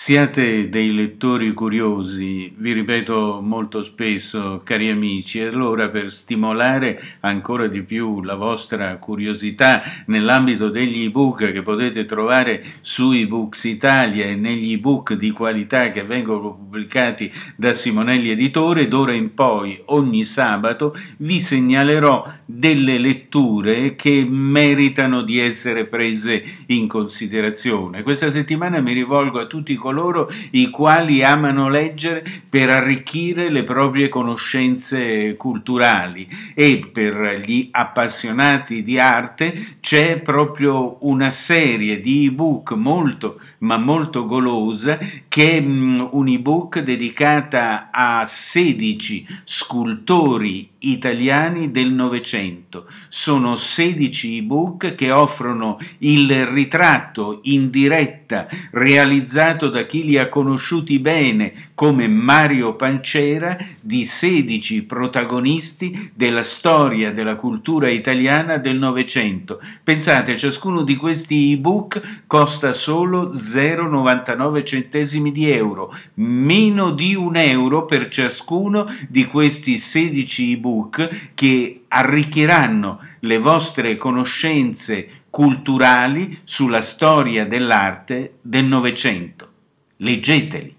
Siate dei lettori curiosi, vi ripeto molto spesso, cari amici, e allora per stimolare ancora di più la vostra curiosità nell'ambito degli ebook che potete trovare su eBooks Italia e negli ebook di qualità che vengono pubblicati da Simonelli Editore, d'ora in poi ogni sabato vi segnalerò delle letture che meritano di essere prese in considerazione. Questa settimana mi rivolgo a tutti i coloro i quali amano leggere per arricchire le proprie conoscenze culturali e per gli appassionati di arte c'è proprio una serie di ebook molto ma molto golosa che è un ebook dedicata a 16 scultori italiani del Novecento. Sono 16 ebook che offrono il ritratto in diretta realizzato da da chi li ha conosciuti bene, come Mario Pancera, di 16 protagonisti della storia della cultura italiana del Novecento. Pensate, ciascuno di questi ebook costa solo 0,99 centesimi di euro, meno di un euro per ciascuno di questi 16 ebook che arricchiranno le vostre conoscenze culturali sulla storia dell'arte del Novecento leggeteli.